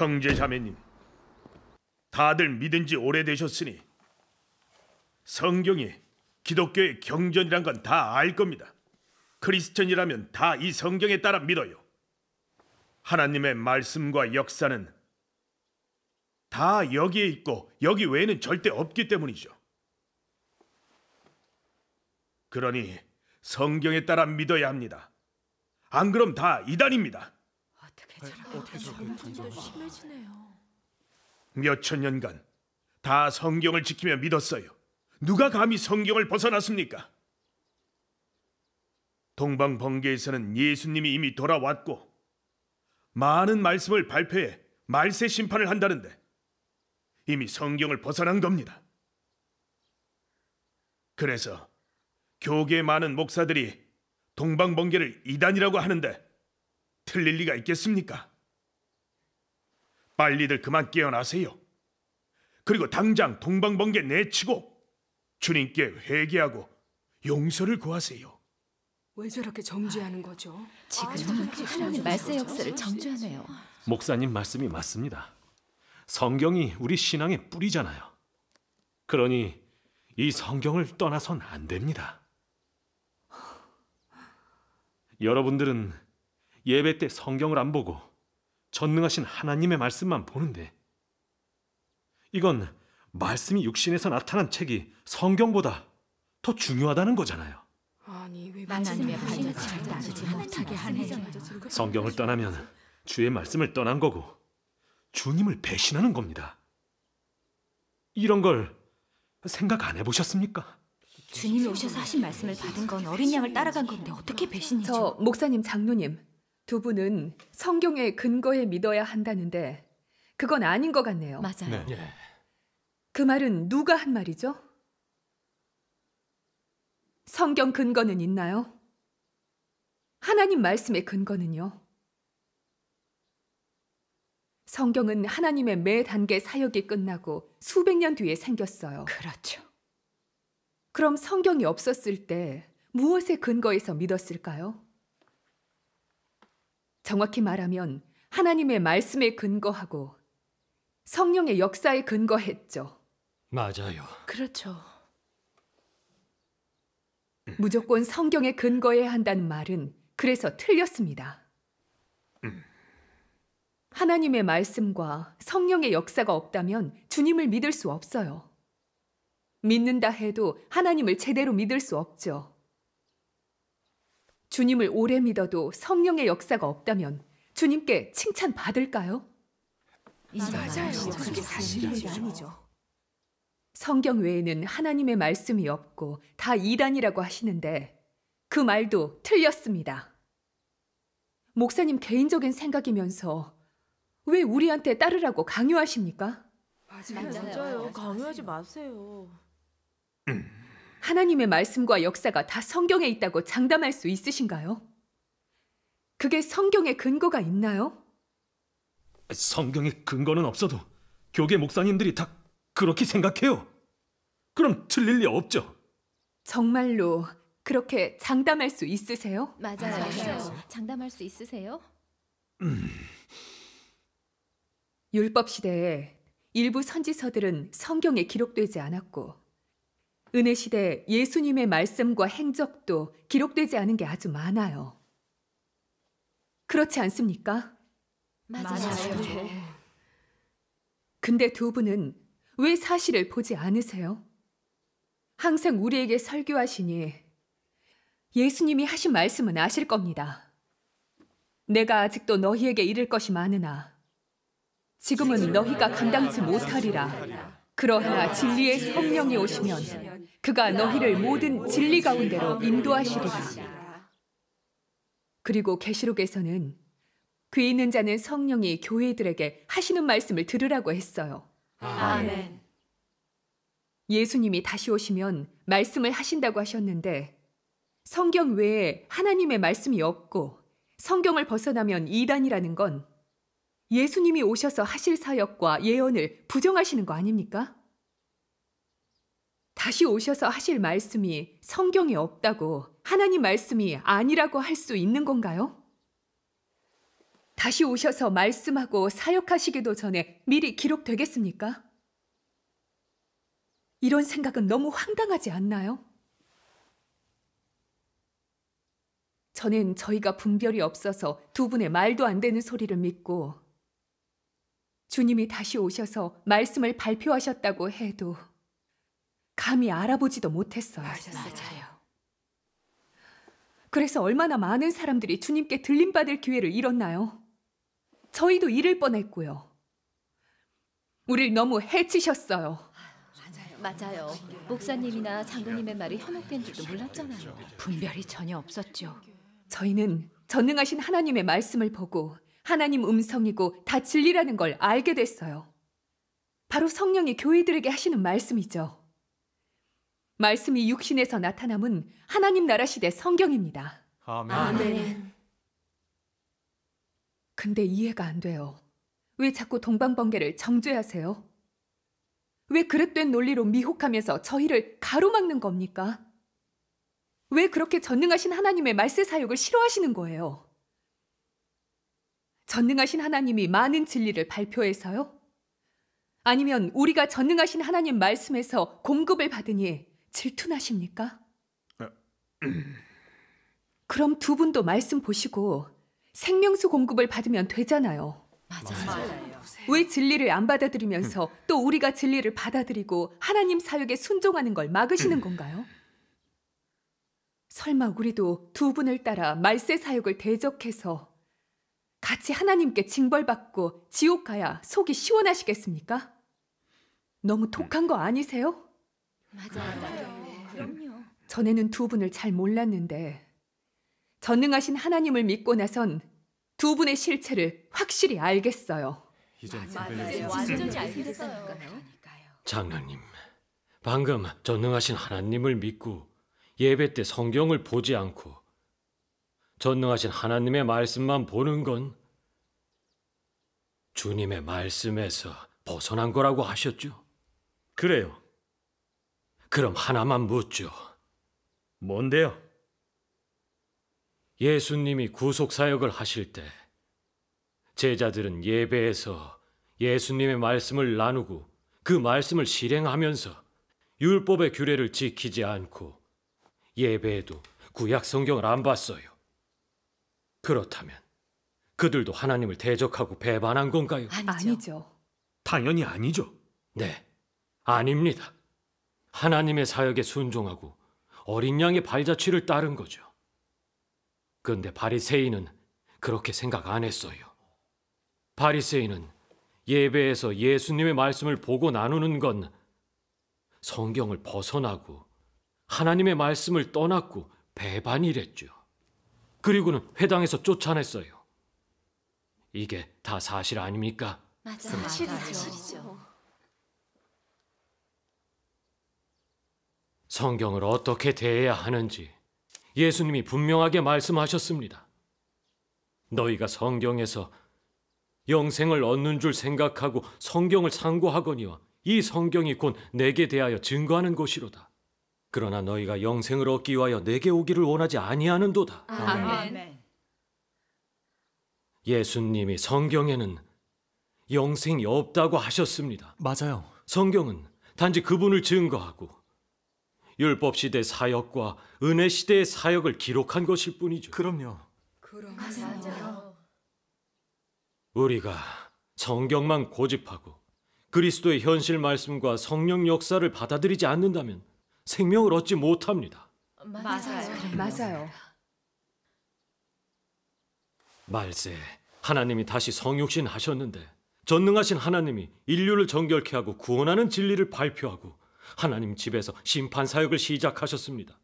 형제 자매님, 다들 믿은 지 오래되셨으니 성경이 기독교의 경전이란 건 다 알 겁니다. 크리스천이라면 다 이 성경에 따라 믿어요. 하나님의 말씀과 역사는 다 여기에 있고 여기 외에는 절대 없기 때문이죠. 그러니 성경에 따라 믿어야 합니다. 안 그럼 다 이단입니다. 어, 어떻게 저렇게 점점 심해지네요. 몇 천 년간 다 성경을 지키며 믿었어요. 누가 감히 성경을 벗어났습니까? 동방 번개에서는 예수님이 이미 돌아왔고 많은 말씀을 발표해 말세 심판을 한다는데 이미 성경을 벗어난 겁니다. 그래서 교계 많은 목사들이 동방번개를 이단이라고 하는데 틀릴 리가 있겠습니까? 빨리들 그만 깨어나세요. 그리고 당장 동방번개 내치고 주님께 회개하고 용서를 구하세요. 왜 저렇게 정죄하는 거죠? 지금 아, 하나님 말세 역사를 정죄하네요. 목사님 말씀이 맞습니다. 성경이 우리 신앙의 뿌리잖아요. 그러니 이 성경을 떠나선 안 됩니다. 여러분들은 예배 때 성경을 안 보고 전능하신 하나님의 말씀만 보는데 이건 말씀이 육신에서 나타난 책이 성경보다 더 중요하다는 거잖아요. 아니 왜 하나님의 반역을 하게 하네. 성경을 떠나면 주의 말씀을 떠난 거고 주님을 배신하는 겁니다. 이런 걸 생각 안 해보셨습니까? 주님이 오셔서 하신 말씀을 받은 건 어린 양을 따라간 건데 어떻게 배신이죠? 저 목사님 장로님 두 분은 성경의 근거에 믿어야 한다는데 그건 아닌 것 같네요. 맞아요. 네. 예. 그 말은 누가 한 말이죠? 성경 근거는 있나요? 하나님 말씀의 근거는요? 성경은 하나님의 매 단계 사역이 끝나고 수백 년 뒤에 생겼어요. 그렇죠. 그럼 성경이 없었을 때 무엇의 근거에서 믿었을까요? 정확히 말하면 하나님의 말씀에 근거하고 성령의 역사에 근거했죠. 맞아요. 그렇죠. 음. 무조건 성경에 근거해야 한다는 말은 그래서 틀렸습니다. 음. 하나님의 말씀과 성령의 역사가 없다면 주님을 믿을 수 없어요. 믿는다 해도 하나님을 제대로 믿을 수 없죠. 주님을 오래 믿어도 성령의 역사가 없다면 주님께 칭찬받을까요? 맞아요. 그게 사실이 아니죠. 성경 외에는 하나님의 말씀이 없고 다 이단이라고 하시는데 그 말도 틀렸습니다. 목사님 개인적인 생각이면서 왜 우리한테 따르라고 강요하십니까? 맞아요. 맞아요. 강요하지 마세요. 하나님의 말씀과 역사가 다 성경에 있다고 장담할 수 있으신가요? 그게 성경의 근거가 있나요? 성경의 근거는 없어도 교계 목사님들이 다 그렇게 생각해요. 그럼 틀릴 리 없죠. 정말로 그렇게 장담할 수 있으세요? 맞아요. 맞아요. 장담할 수 있으세요? 음. 율법 시대에 일부 선지서들은 성경에 기록되지 않았고 은혜 시대 예수님의 말씀과 행적도 기록되지 않은 게 아주 많아요. 그렇지 않습니까? 맞아요. 근데 두 분은 왜 사실을 보지 않으세요? 항상 우리에게 설교하시니 예수님이 하신 말씀은 아실 겁니다. 내가 아직도 너희에게 이를 것이 많으나 지금은 너희가 감당치 못하리라. 그러나 진리의 성령이 오시면 그가 너희를 모든 진리 가운데로 인도하시리라. 그리고 계시록에서는 귀 있는 자는 성령이 교회들에게 하시는 말씀을 들으라고 했어요. 아멘. 예수님이 다시 오시면 말씀을 하신다고 하셨는데 성경 외에 하나님의 말씀이 없고 성경을 벗어나면 이단이라는 건 예수님이 오셔서 하실 사역과 예언을 부정하시는 거 아닙니까? 다시 오셔서 하실 말씀이 성경에 없다고 하나님 말씀이 아니라고 할 수 있는 건가요? 다시 오셔서 말씀하고 사역하시기도 전에 미리 기록되겠습니까? 이런 생각은 너무 황당하지 않나요? 저는 저희가 분별이 없어서 두 분의 말도 안 되는 소리를 믿고 주님이 다시 오셔서 말씀을 발표하셨다고 해도 감히 알아보지도 못했어요. 맞아요. 맞아요. 그래서 얼마나 많은 사람들이 주님께 들림받을 기회를 잃었나요? 저희도 잃을 뻔했고요. 우릴 너무 해치셨어요. 맞아요. 목사님이나 장로님의 말이 현혹된 줄도 몰랐잖아요. 분별이 전혀 없었죠. 저희는 전능하신 하나님의 말씀을 보고 하나님 음성이고 다 진리라는 걸 알게 됐어요. 바로 성령이 교회들에게 하시는 말씀이죠. 말씀이 육신에서 나타남은 하나님 나라 시대 성경입니다. 아멘. 아멘. 근데 이해가 안 돼요. 왜 자꾸 동방번개를 정죄하세요? 왜 그릇된 논리로 미혹하면서 저희를 가로막는 겁니까? 왜 그렇게 전능하신 하나님의 말세 사육을 싫어하시는 거예요? 전능하신 하나님이 많은 진리를 발표해서요? 아니면 우리가 전능하신 하나님 말씀에서 공급을 받으니 질투나십니까? 어. 그럼 두 분도 말씀 보시고 생명수 공급을 받으면 되잖아요. 맞아요. 맞아요. 왜 진리를 안 받아들이면서 음. 또 우리가 진리를 받아들이고 하나님 사역에 순종하는 걸 막으시는 음. 건가요? 설마 우리도 두 분을 따라 말세 사역을 대적해서 같이 하나님께 징벌받고 지옥 가야 속이 시원하시겠습니까? 너무 독한 음. 거 아니세요? 맞아요. 아, 맞아요. 네. 네. 그럼요. 전에는 두 분을 잘 몰랐는데 전능하신 하나님을 믿고 나선 두 분의 실체를 확실히 알겠어요. 아, 이제 완전히 알겠어요. 장로님, 방금 전능하신 하나님을 믿고 예배 때 성경을 보지 않고 전능하신 하나님의 말씀만 보는 건 주님의 말씀에서 벗어난 거라고 하셨죠? 그래요. 그럼 하나만 묻죠. 뭔데요? 예수님이 구속 사역을 하실 때 제자들은 예배에서 예수님의 말씀을 나누고 그 말씀을 실행하면서 율법의 규례를 지키지 않고 예배에도 구약 성경을 안 봤어요. 그렇다면 그들도 하나님을 대적하고 배반한 건가요? 아니죠. 당연히 아니죠. 네, 아닙니다. 하나님의 사역에 순종하고 어린 양의 발자취를 따른 거죠. 그런데 바리새인은 그렇게 생각 안 했어요. 바리새인은 예배에서 예수님의 말씀을 보고 나누는 건 성경을 벗어나고 하나님의 말씀을 떠났고 배반이랬죠. 그리고는 회당에서 쫓아냈어요. 이게 다 사실 아닙니까? 맞아, 사실이죠. 성경을 어떻게 대해야 하는지 예수님이 분명하게 말씀하셨습니다. 너희가 성경에서 영생을 얻는 줄 생각하고 성경을 상고하거니와 이 성경이 곧 내게 대하여 증거하는 것이로다. 그러나 너희가 영생을 얻기 위하여 내게 오기를 원하지 아니하는도다. 아멘. 예수님이 성경에는 영생이 없다고 하셨습니다. 맞아요. 성경은 단지 그분을 증거하고 율법 시대 사역과 은혜 시대의 사역을 기록한 것일 뿐이죠. 그럼요. 그럼 요 우리가 성경만 고집하고 그리스도의 현실 말씀과 성령 역사를 받아들이지 않는다면 생명을 얻지 못합니다. 맞아요. 맞아요. 말세 하나님이 다시 성육신 하셨는데 전능하신 하나님이 인류를 정결케 하고 구원하는 진리를 발표하고 하나님 집에서 심판 사역을 시작하셨습니다.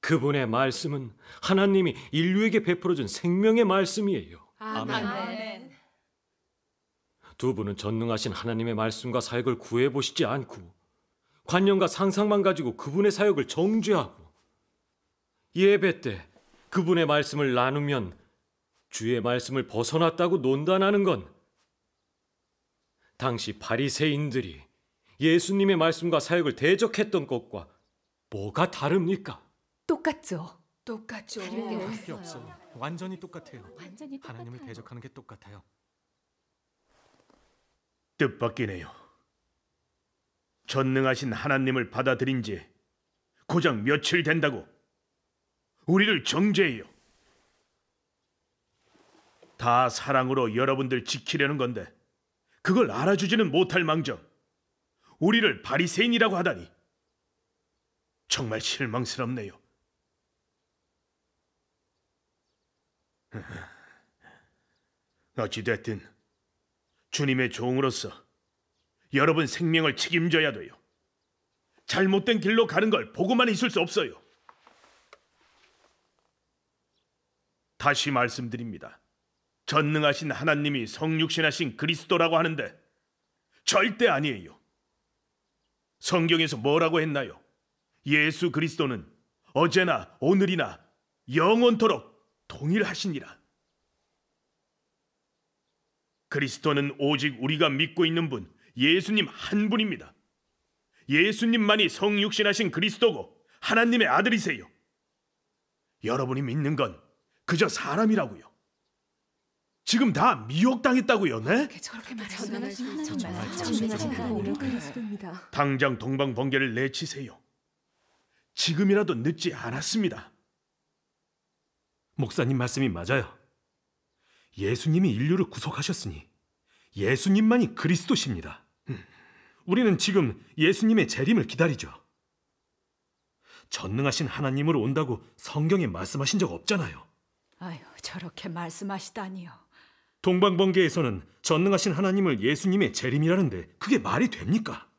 그분의 말씀은 하나님이 인류에게 베풀어준 생명의 말씀이에요. 아멘. 아멘. 두 분은 전능하신 하나님의 말씀과 사역을 구해보시지 않고 관념과 상상만 가지고 그분의 사역을 정죄하고 예배 때 그분의 말씀을 나누면 주의 말씀을 벗어났다고 논단하는 건 당시 바리새인들이 예수님의 말씀과 사역을 대적했던 것과 뭐가 다릅니까? 똑같죠. 똑같죠. 다른 게 다를 게 없어요. 완전히 똑같아요. 완전히 똑같아요. 하나님을 대적하는 게 똑같아요. 뜻밖이네요. 전능하신 하나님을 받아들인 지 고작 며칠 된다고 우리를 정죄해요. 다 사랑으로 여러분들 지키려는 건데 그걸 알아주지는 못할 망정. 우리를 바리새인이라고 하다니 정말 실망스럽네요. 어찌됐든 주님의 종으로서 여러분 생명을 책임져야 돼요. 잘못된 길로 가는 걸 보고만 있을 수 없어요. 다시 말씀드립니다. 전능하신 하나님이 성육신하신 그리스도라고 하는데 절대 아니에요. 성경에서 뭐라고 했나요? 예수 그리스도는 어제나 오늘이나 영원토록 동일하시니라. 그리스도는 오직 우리가 믿고 있는 분, 예수님 한 분입니다. 예수님만이 성육신하신 그리스도고 하나님의 아들이세요. 여러분이 믿는 건 그저 사람이라고요. 지금 다 미혹당했다고요, 네? 저렇게 말하시면 정말 정말 오니다 당장 동방 번개를 내치세요. 지금이라도 늦지 않았습니다. 목사님 말씀이 맞아요. 예수님이 인류를 구속하셨으니 예수님만이 그리스도십니다. 우리는 지금 예수님의 재림을 기다리죠. 전능하신 하나님으로 온다고 성경에 말씀하신 적 없잖아요. 아유, 저렇게 말씀하시다니요. 동방번개에서는 전능하신 하나님을 예수님의 재림이라는데 그게 말이 됩니까?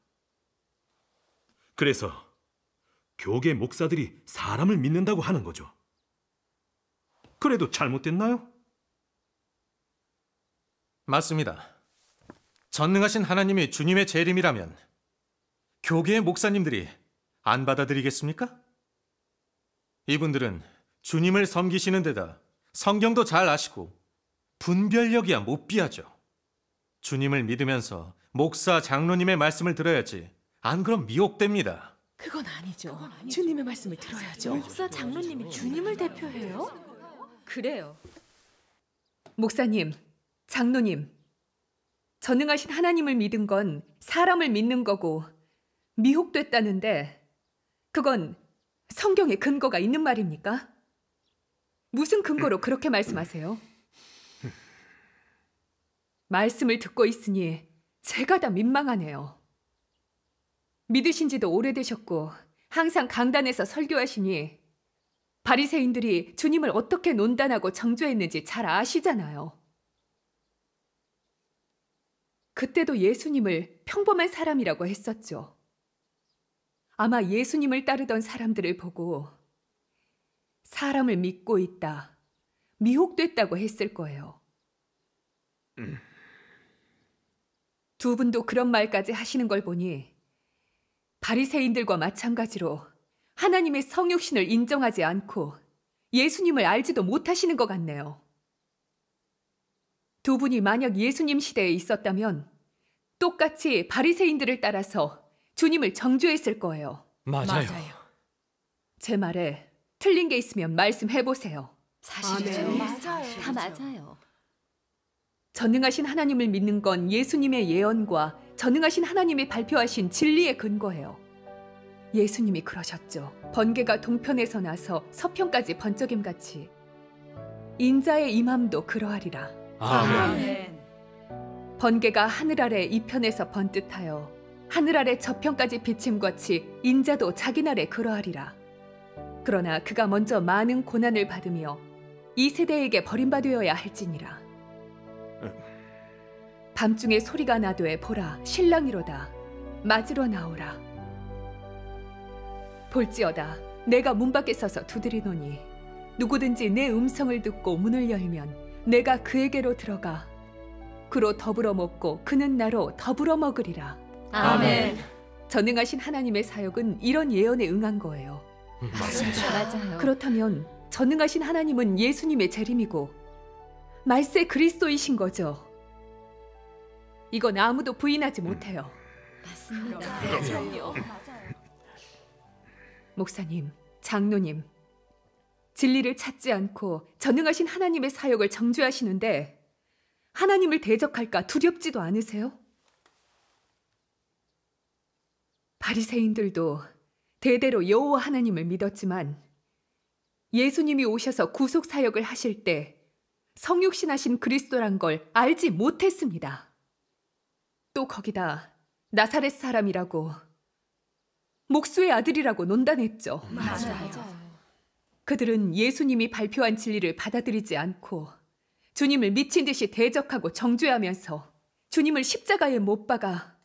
그래서 교계 목사들이 사람을 믿는다고 하는 거죠. 그래도 잘못됐나요? 맞습니다. 전능하신 하나님이 주님의 재림이라면 교계의 목사님들이 안 받아들이겠습니까? 이분들은 주님을 섬기시는 데다 성경도 잘 아시고 분별력이야 못 비하죠. 주님을 믿으면서 목사 장로님의 말씀을 들어야지. 안 그럼 미혹됩니다. 그건 아니죠. 그건 아니죠. 주님의 말씀을 들어야죠. 목사 장로님이 주님을 대표해요? 그래요. 목사님, 장로님, 전능하신 하나님을 믿은 건 사람을 믿는 거고 미혹됐다는데 그건 성경에 근거가 있는 말입니까? 무슨 근거로 그렇게 말씀하세요? 말씀을 듣고 있으니 제가 다 민망하네요. 믿으신 지도 오래되셨고 항상 강단에서 설교하시니 바리새인들이 주님을 어떻게 논단하고 정죄했는지 잘 아시잖아요. 그때도 예수님을 평범한 사람이라고 했었죠. 아마 예수님을 따르던 사람들을 보고 사람을 믿고 있다, 미혹됐다고 했을 거예요. 음. 두 분도 그런 말까지 하시는 걸 보니 바리새인들과 마찬가지로 하나님의 성육신을 인정하지 않고 예수님을 알지도 못하시는 것 같네요. 두 분이 만약 예수님 시대에 있었다면 똑같이 바리새인들을 따라서 주님을 정죄했을 거예요. 맞아요. 맞아요. 제 말에 틀린 게 있으면 말씀해 보세요. 사실이죠. 아, 네. 맞아요. 다 맞아요. 전능하신 하나님을 믿는 건 예수님의 예언과 전능하신 하나님이 발표하신 진리의 근거예요. 예수님이 그러셨죠. 번개가 동편에서 나서 서편까지 번쩍임 같이 인자의 임함도 그러하리라. 아멘. 번개가 하늘 아래 이편에서 번뜻하여 하늘 아래 저편까지 비침같이 인자도 자기 날에 그러하리라. 그러나 그가 먼저 많은 고난을 받으며 이 세대에게 버림받으어야 할지니라. 밤중에 소리가 나되 보라 신랑이로다 맞으러 나오라 볼지어다 내가 문 밖에 서서 두드리노니 누구든지 내 음성을 듣고 문을 열면 내가 그에게로 들어가 그로 더불어 먹고 그는 나로 더불어 먹으리라 아멘 전능하신 하나님의 사역은 이런 예언에 응한 거예요 음, 맞아요, 맞아요. 그렇다면 전능하신 하나님은 예수님의 재림이고 말세 그리스도이신 거죠 이건 아무도 부인하지 음. 못해요. 맞습니다. 네, 목사님, 장로님, 진리를 찾지 않고 전능하신 하나님의 사역을 정죄하시는데 하나님을 대적할까 두렵지도 않으세요? 바리새인들도 대대로 여호와 하나님을 믿었지만 예수님이 오셔서 구속 사역을 하실 때 성육신하신 그리스도란 걸 알지 못했습니다. 또 거기다 나사렛 사람이라고 목수의 아들이라고 논단했죠. 맞아요. 그들은 예수님이 발표한 진리를 받아들이지 않고 주님을 미친 듯이 대적하고 정죄하면서 주님을 십자가에 못 박아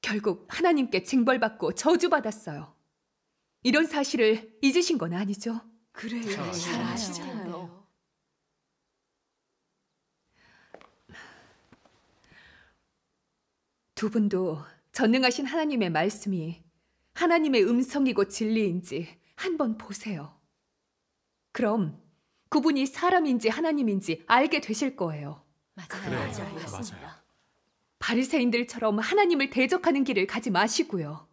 결국 하나님께 징벌받고 저주받았어요. 이런 사실을 잊으신 건 아니죠? 그래요. 잘하시죠. 두 분도 전능하신 하나님의 말씀이 하나님의 음성이고 진리인지 한번 보세요. 그럼 그분이 사람인지 하나님인지 알게 되실 거예요. 맞아요. 그래 맞아요. 맞습니 바리새인들처럼 하나님을 대적하는 길을 가지 마시고요.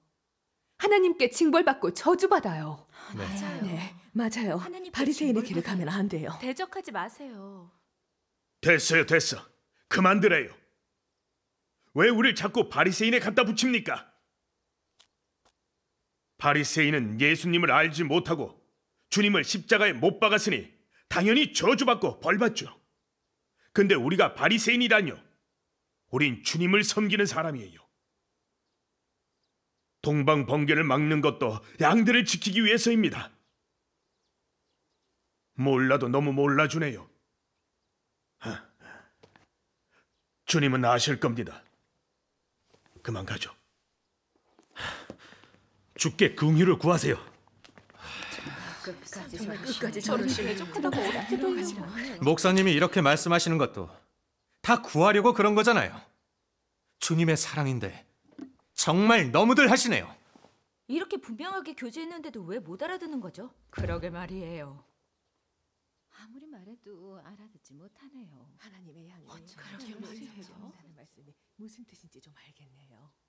하나님께 징벌받고 저주받아요. 네. 맞아요. 네, 맞아요. 바리새인의 길을 가면 안 돼요. 대적하지 마세요. 됐어요, 됐어. 그만들어요. 왜우리를 자꾸 바리새인에 갖다 붙입니까? 바리새인은 예수님을 알지 못하고 주님을 십자가에 못 박았으니 당연히 저주받고 벌받죠. 근데 우리가 바리새인이라뇨. 우린 주님을 섬기는 사람이에요. 동방 번개를 막는 것도 양들을 지키기 위해서입니다. 몰라도 너무 몰라주네요. 하, 주님은 아실 겁니다. 그만 가죠. 주께 긍휼을 구하세요. 끝까지 저를 실 목사님이 이렇게 말씀하시는 것도 다 구하려고 그런 거잖아요. 주님의 사랑인데 정말 너무들 하시네요. 이렇게 분명하게 교제했는데도 왜 못 알아듣는 거죠? 그러게 말이에요. 아무리 말해도 알아듣지 못하네요. 하나님의 양이 어쩜 그렇게 말이죠? 말씀이 무슨 뜻인지 좀 알겠네요.